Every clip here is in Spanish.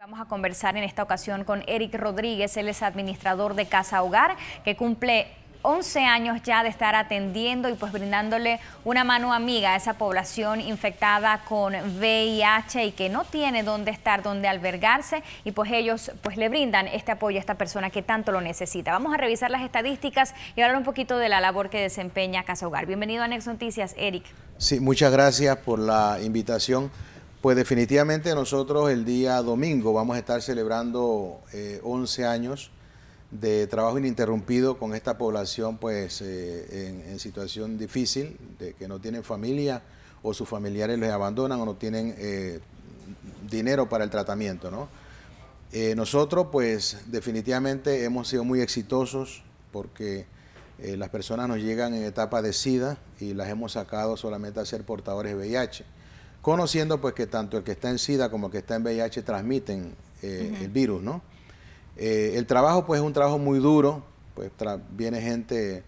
Vamos a conversar en esta ocasión con Eric Rodríguez, él es administrador de Casa Hogar, que cumple 11 años ya de estar atendiendo y pues brindándole una mano amiga a esa población infectada con VIH y que no tiene dónde estar, dónde albergarse y pues ellos pues le brindan este apoyo a esta persona que tanto lo necesita. Vamos a revisar las estadísticas y hablar un poquito de la labor que desempeña Casa Hogar. Bienvenido a Nexo Noticias, Eric. Sí, muchas gracias por la invitación. Pues definitivamente nosotros el día domingo vamos a estar celebrando 11 eh, años de trabajo ininterrumpido con esta población pues eh, en, situación difícil, de que no tienen familia o sus familiares les abandonan o no tienen eh, dinero para el tratamiento. nosotros pues definitivamente hemos sido muy exitosos porque las personas nos llegan en etapa de SIDA y las hemos sacado solamente a ser portadores de VIH conociendo pues que tanto el que está en SIDA como el que está en VIH transmiten eh, el virus, ¿no? Eh, el trabajo pues es un trabajo muy duro, pues viene gente,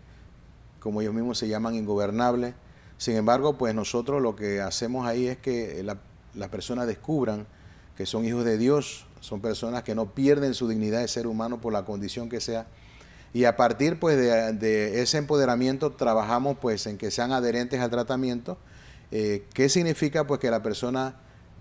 como ellos mismos se llaman, ingobernable. Sin embargo, pues nosotros lo que hacemos ahí es que las personas descubran que son hijos de Dios, son personas que no pierden su dignidad de ser humano por la condición que sea. Y a partir pues de, de ese empoderamiento trabajamos pues en que sean adherentes al tratamiento eh, ¿Qué significa? Pues que la persona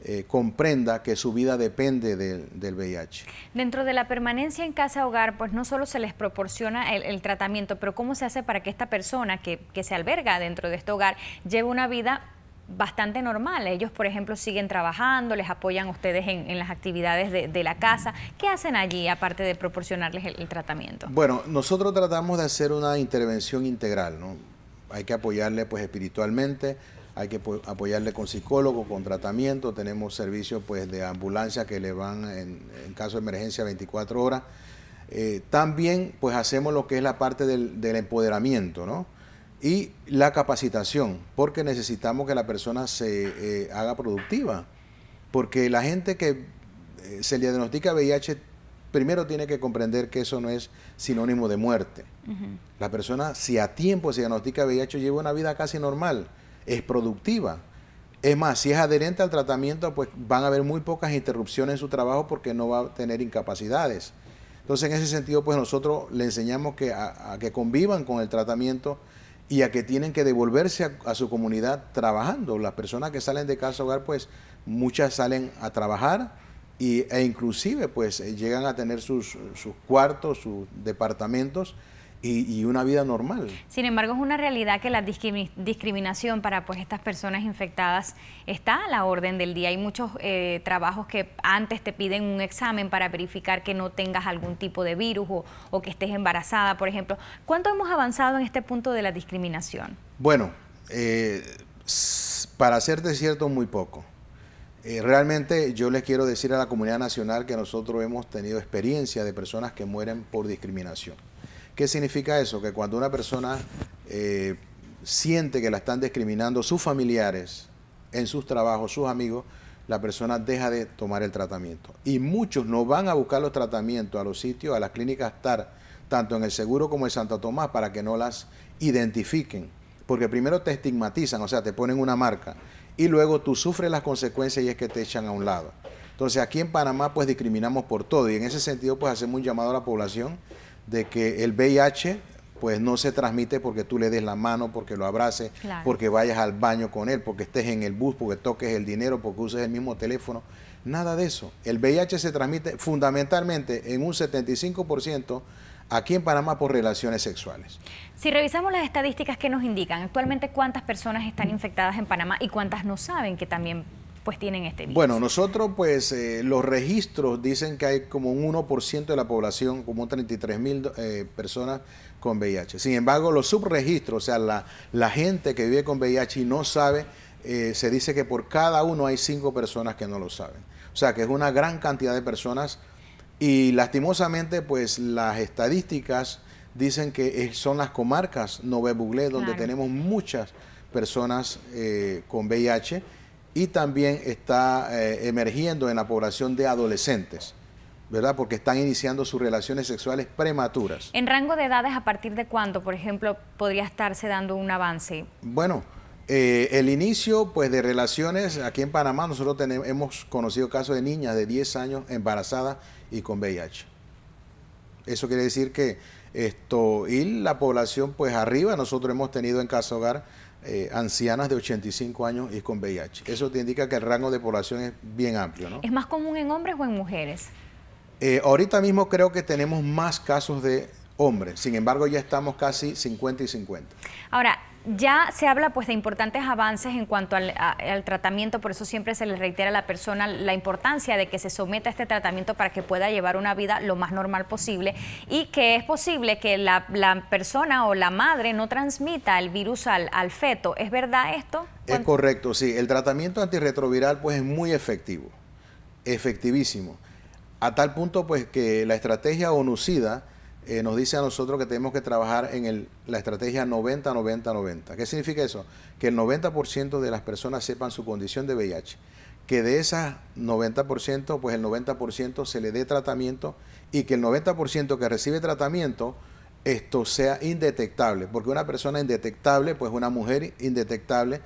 eh, comprenda que su vida depende del VIH. Dentro de la permanencia en casa hogar, pues no solo se les proporciona el, tratamiento, pero ¿cómo se hace para que esta persona que, se alberga dentro de este hogar lleve una vida bastante normal. Ellos, por ejemplo, siguen trabajando, les apoyan ustedes en, las actividades de, la casa. ¿Qué hacen allí aparte de proporcionarles el, tratamiento? Bueno, nosotros tratamos de hacer una intervención integral, Hay que apoyarle pues espiritualmente, hay que apoyarle con psicólogo, con tratamiento, tenemos servicios pues, de ambulancia que le van en, caso de emergencia 24 horas. Eh, también pues hacemos lo que es la parte del, empoderamiento, ¿no? Y la capacitación, porque necesitamos que la persona se eh, haga productiva, porque la gente que eh, se le diagnostica VIH primero tiene que comprender que eso no es sinónimo de muerte. La persona, si a tiempo se diagnostica VIH, lleva una vida casi normal es productiva. Es más, si es adherente al tratamiento, pues van a haber muy pocas interrupciones en su trabajo porque no va a tener incapacidades. Entonces, en ese sentido, pues nosotros le enseñamos que a, que convivan con el tratamiento y a que tienen que devolverse a, su comunidad trabajando. Las personas que salen de casa hogar, pues muchas salen a trabajar e inclusive pues eh, llegan a tener sus, sus cuartos, sus departamentos y, una vida normal. Sin embargo, es una realidad que la discriminación para pues estas personas infectadas está a la orden del día. Hay muchos eh, trabajos que antes te piden un examen para verificar que no tengas algún tipo de virus o, que estés embarazada, por ejemplo. ¿Cuánto hemos avanzado en este punto de la discriminación? Bueno, eh, para ser cierto, muy poco. Eh, realmente yo les quiero decir a la comunidad nacional que nosotros hemos tenido experiencia de personas que mueren por discriminación. ¿Qué significa eso? Que cuando una persona eh, siente que la están discriminando sus familiares en sus trabajos, sus amigos, la persona deja de tomar el tratamiento. Y muchos no van a buscar los tratamientos a los sitios, a las clínicas TAR, tanto en el seguro como en Santo Tomás, para que no las identifiquen. Porque primero te estigmatizan, o sea, te ponen una marca, y luego tú sufres las consecuencias y es que te echan a un lado. Entonces aquí en Panamá pues discriminamos por todo y en ese sentido pues hacemos un llamado a la población de que el VIH pues no se transmite porque tú le des la mano, porque lo abraces, porque vayas al baño con él, porque estés en el bus, porque toques el dinero, porque uses el mismo teléfono. Nada de eso. El VIH se transmite fundamentalmente en un 75% aquí en Panamá por relaciones sexuales. Si revisamos las estadísticas que nos indican, actualmente cuántas personas están infectadas en Panamá y cuántas no saben que también pues tienen este Bueno, nosotros pues eh, los registros dicen que hay como un 1% de la población, como 33 mil eh, personas con VIH. Sin embargo, los subregistros, o sea, la, gente que vive con VIH y no sabe, eh, se dice que por cada uno hay cinco personas que no lo saben. O sea, que es una gran cantidad de personas y lastimosamente pues las estadísticas dicen que son las comarcas Nove Buglé donde tenemos muchas personas con VIH y también está eh, emergiendo en la población de adolescentes, ¿verdad? Porque están iniciando sus relaciones sexuales prematuras. ¿En rango de edades a partir de cuándo, por ejemplo, podría estarse dando un avance? Bueno, eh, el inicio pues, de relaciones aquí en Panamá, nosotros tenemos, hemos conocido casos de niñas de 10 años embarazadas y con VIH. Eso quiere decir que esto, y la población pues arriba, nosotros hemos tenido en Casa Hogar eh, ancianas de 85 años y con VIH. Eso te indica que el rango de población es bien amplio, ¿no? ¿Es más común en hombres o en mujeres? Eh, ahorita mismo creo que tenemos más casos de hombres, sin embargo ya estamos casi 50 y 50. Ahora, ya se habla pues de importantes avances en cuanto al, tratamiento, por eso siempre se le reitera a la persona la importancia de que se someta a este tratamiento para que pueda llevar una vida lo más normal posible y que es posible que la, persona o la madre no transmita el virus al, al feto. ¿Es verdad esto? Es correcto, sí. El tratamiento antirretroviral pues es muy efectivo, efectivísimo, a tal punto pues que la estrategia onucida eh, nos dice a nosotros que tenemos que trabajar en la estrategia 90-90-90. ¿Qué significa eso? Que el 90% de las personas sepan su condición de VIH. Que de esas 90%, pues el 90% se le dé tratamiento y que el 90% que recibe tratamiento, esto sea indetectable. Porque una persona indetectable, pues una mujer indetectable,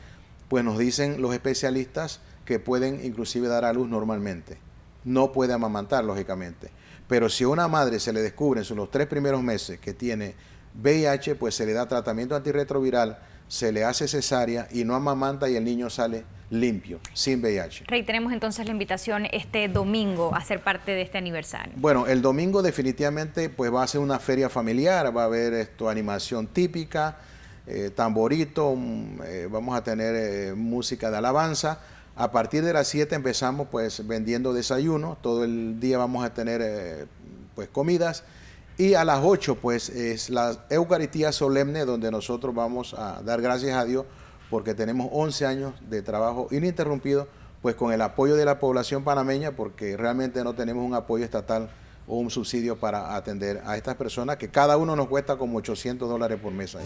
pues nos dicen los especialistas que pueden inclusive dar a luz normalmente. No puede amamantar, lógicamente. Pero si a una madre se le descubre en los tres primeros meses que tiene VIH, pues se le da tratamiento antirretroviral, se le hace cesárea y no amamanta y el niño sale limpio, sin VIH. tenemos entonces la invitación este domingo a ser parte de este aniversario. Bueno, el domingo definitivamente pues va a ser una feria familiar, va a haber esto, animación típica, eh, tamborito, mm, eh, vamos a tener eh, música de alabanza a partir de las 7 empezamos pues vendiendo desayuno, todo el día vamos a tener eh, pues comidas y a las 8 pues es la Eucaristía solemne donde nosotros vamos a dar gracias a Dios porque tenemos 11 años de trabajo ininterrumpido pues con el apoyo de la población panameña porque realmente no tenemos un apoyo estatal o un subsidio para atender a estas personas que cada uno nos cuesta como 800 dólares por mes.